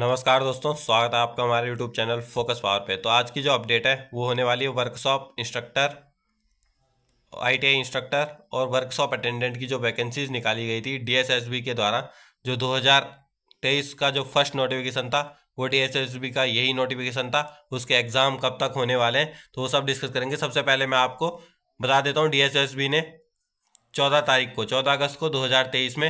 नमस्कार दोस्तों स्वागत है आपका हमारे यूट्यूब चैनल फोकस पावर पे तो आज की जो अपडेट है वो होने वाली है वर्कशॉप इंस्ट्रक्टर आईटीआई इंस्ट्रक्टर और वर्कशॉप अटेंडेंट की जो वैकेंसीज निकाली गई थी डीएसएसबी के द्वारा जो 2023 का जो फर्स्ट नोटिफिकेशन था वो डी का यही नोटिफिकेशन था उसके एग्ज़ाम कब तक होने वाले हैं तो वो सब डिस्कस करेंगे सबसे पहले मैं आपको बता देता हूँ डी ने चौदह तारीख को चौदह अगस्त को दो में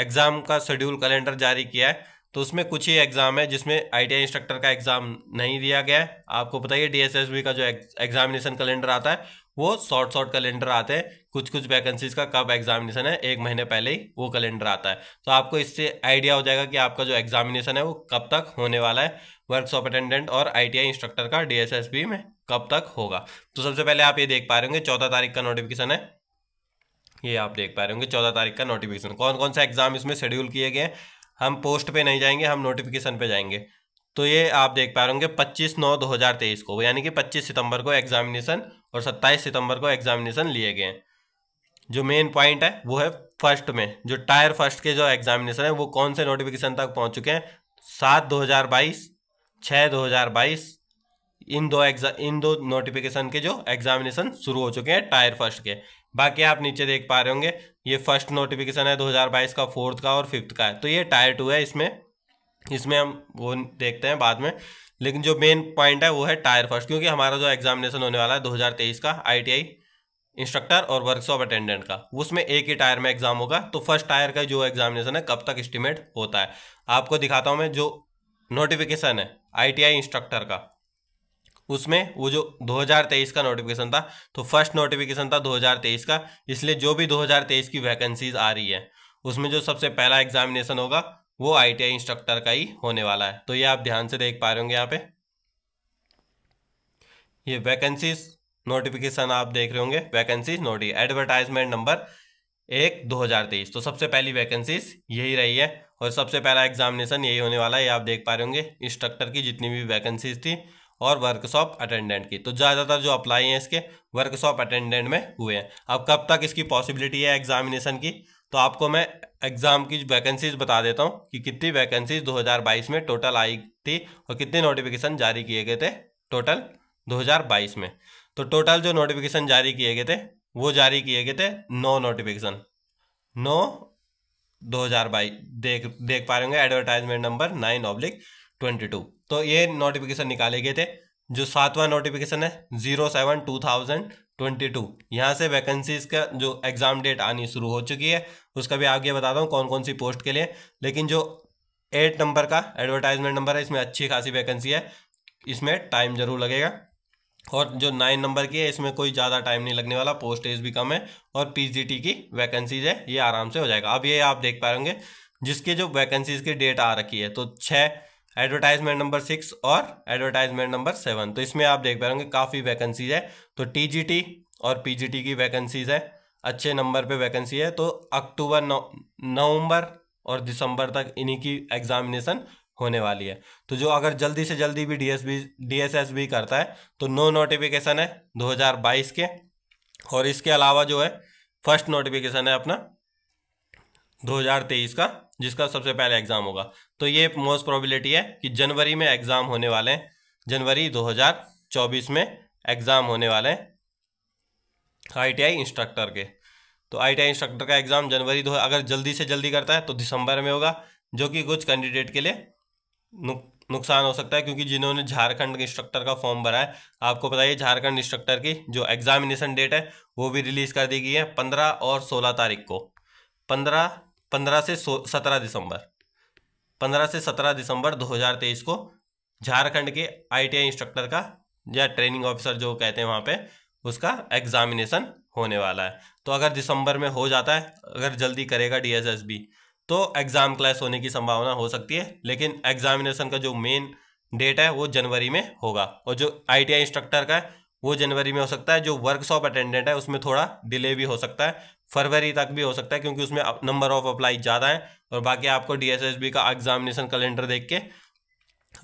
एग्ज़ाम का शेड्यूल कैलेंडर जारी किया है तो उसमें कुछ ही एग्ज़ाम है जिसमें आई इंस्ट्रक्टर का एग्ज़ाम नहीं दिया गया है आपको पता ही डीएसएसबी का जो एग्जामिनेशन कैलेंडर आता है वो शॉर्ट शॉर्ट कैलेंडर आते हैं कुछ कुछ वैकेंसीज का कब एग्जामिनेशन है एक महीने पहले ही वो कैलेंडर आता है तो आपको इससे आइडिया हो जाएगा कि आपका जो एग्जामिनेशन है वो कब तक होने वाला है वर्कशॉप अटेंडेंट और आईटीआई इंस्ट्रक्टर का डीएसएसबी में कब तक होगा तो सबसे पहले आप ये देख पा रहे होंगे चौदह तारीख का नोटिफिकेशन है ये आप देख पा रहे होंगे चौदह तारीख का नोटिफिकेशन कौन कौन सा एग्जाम इसमें शेड्यूल किए गए हैं हम पोस्ट पे नहीं जाएंगे हम नोटिफिकेशन पे जाएंगे तो ये आप देख पा रहे होंगे पच्चीस नौ दो हज़ार तेईस को यानी कि पच्चीस सितंबर को एग्जामिनेशन और सत्ताईस सितंबर को एग्जामिनेशन लिए गए जो मेन पॉइंट है वो है फर्स्ट में जो टायर फर्स्ट के जो एग्जामिनेशन है वो कौन से नोटिफिकेशन तक पहुँच चुके हैं सात दो हज़ार बाईस छः दो हज़ार बाईस इन दो एग्जाम इन दो नोटिफिकेशन के जो एग्जामिनेशन शुरू हो चुके हैं टायर फर्स्ट के बाकी आप नीचे देख पा रहे होंगे ये फर्स्ट नोटिफिकेशन है 2022 का फोर्थ का और फिफ्थ का है तो ये टायर टू है इसमें इसमें हम वो देखते हैं बाद में लेकिन जो मेन पॉइंट है वो है टायर फर्स्ट क्योंकि हमारा जो एग्जामिनेशन होने वाला है 2023 का आईटीआई इंस्ट्रक्टर और वर्कशॉप अटेंडेंट का उसमें एक ही टायर में एग्जाम होगा तो फर्स्ट टायर का जो एग्जामिनेशन है कब तक एस्टिमेट होता है आपको दिखाता हूँ मैं जो नोटिफिकेशन है आई इंस्ट्रक्टर का उसमें वो जो 2023 का नोटिफिकेशन था तो फर्स्ट नोटिफिकेशन था 2023 का इसलिए जो भी 2023 की वैकेंसीज आ रही है उसमें जो सबसे पहला एग्जामिनेशन होगा वो आईटीआई इंस्ट्रक्टर का ही होने वाला है तो ये आप ध्यान से देख पा रहे होंगे यहाँ पे ये वैकेंसीज नोटिफिकेशन आप देख रहे होंगे वैकेंसीज नोटि एडवर्टाइजमेंट नंबर एक तेईस तो सबसे पहली वैकेंसीज यही रही है और सबसे पहला एग्जामिनेशन यही होने वाला है ये आप देख पा रहे होंगे इंस्ट्रक्टर की जितनी भी वैकेंसीज थी और वर्कशॉप अटेंडेंट की तो ज़्यादातर जो अप्लाई हैं इसके वर्कशॉप अटेंडेंट में हुए हैं अब कब तक इसकी पॉसिबिलिटी है एग्जामिनेशन की तो आपको मैं एग्ज़ाम की वैकेंसीज बता देता हूँ कि कितनी वैकेंसीज 2022 में टोटल आई थी और कितने नोटिफिकेशन जारी किए गए थे टोटल 2022 में तो टोटल जो नोटिफिकेशन जारी किए गए थे वो जारी किए गए थे नो नोटिफिकेशन नो 2022 देख देख पा रहे होंगे advertisement number nine oblique twenty two तो ये नोटिफिकेशन निकाले गए थे जो सातवां नोटिफिकेशन है zero seven two thousand twenty two यहाँ से वैकेंसीज का जो एग्ज़ाम डेट आनी शुरू हो चुकी है उसका भी आगे बताता हूँ कौन कौन सी पोस्ट के लिए लेकिन जो एट नंबर का एडवर्टाइजमेंट नंबर है इसमें अच्छी खासी वैकेंसी है इसमें टाइम ज़रूर लगेगा और जो नाइन नंबर की है इसमें कोई ज़्यादा टाइम नहीं लगने वाला पोस्ट एज भी कम है और पी की वैकेंसीज है ये आराम से हो जाएगा अब ये आप देख पा रहे होंगे जिसके जो वैकेंसीज की डेट आ रखी है तो छः एडवर्टाइजमेंट नंबर सिक्स और एडवर्टाइजमेंट नंबर सेवन तो इसमें आप देख पा रहे होंगे काफ़ी वैकेंसीज है तो टीजीटी और पीजीटी की वैकेंसीज है अच्छे नंबर पे वैकेंसी है तो अक्टूबर नवंबर और दिसंबर तक इन्हीं की एग्जामिनेशन होने वाली है तो जो अगर जल्दी से जल्दी भी डीएसबी डीएसएसबी करता है तो नो नोटिफिकेशन है दो के और इसके अलावा जो है फर्स्ट नोटिफिकेशन है अपना दो का जिसका सबसे पहले एग्जाम होगा तो ये मोस्ट प्रोबेबिलिटी है कि जनवरी में एग्जाम होने वाले हैं जनवरी 2024 में एग्जाम होने वाले हैं आईटीआई इंस्ट्रक्टर के तो आईटीआई इंस्ट्रक्टर का एग्जाम जनवरी दो अगर जल्दी से जल्दी करता है तो दिसंबर में होगा जो कि कुछ कैंडिडेट के लिए नुक, नुकसान हो सकता है क्योंकि जिन्होंने झारखंड इंस्ट्रक्टर का फॉर्म भरा है आपको पता है झारखंड इंस्ट्रक्टर की जो एग्जामिनेशन डेट है वो भी रिलीज कर दी गई है पंद्रह और सोलह तारीख को पंद्रह पंद्रह से सत्रह दिसंबर पंद्रह से सत्रह दिसंबर दो हज़ार तेईस को झारखंड के आईटीआई इंस्ट्रक्टर का या ट्रेनिंग ऑफिसर जो कहते हैं वहाँ पे उसका एग्जामिनेशन होने वाला है तो अगर दिसंबर में हो जाता है अगर जल्दी करेगा बी तो एग्ज़ाम क्लास होने की संभावना हो सकती है लेकिन एग्जामिनेशन का जो मेन डेट है वो जनवरी में होगा और जो आई इंस्ट्रक्टर का है वो जनवरी में हो सकता है जो वर्कशॉप अटेंडेंट है उसमें थोड़ा डिले भी हो सकता है फरवरी तक भी हो सकता है क्योंकि उसमें नंबर ऑफ अप्लाई ज़्यादा है और बाकी आपको डी का एग्जामिनेशन कैलेंडर देख के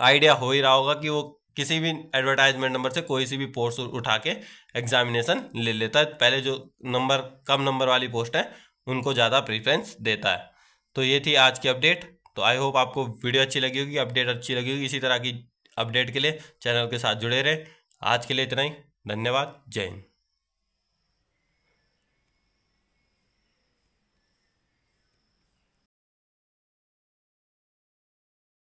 आइडिया हो ही रहा होगा कि वो किसी भी एडवर्टाइजमेंट नंबर से कोई सी भी पोस्ट उठा के एग्जामिनेशन ले लेता है पहले जो नंबर कम नंबर वाली पोस्ट है उनको ज़्यादा प्रेफरेंस देता है तो ये थी आज की अपडेट तो आई होप आपको वीडियो अच्छी लगी होगी अपडेट अच्छी लगी होगी इसी तरह की अपडेट के लिए चैनल के साथ जुड़े रहें आज के लिए इतना ही धन्यवाद जय हिंद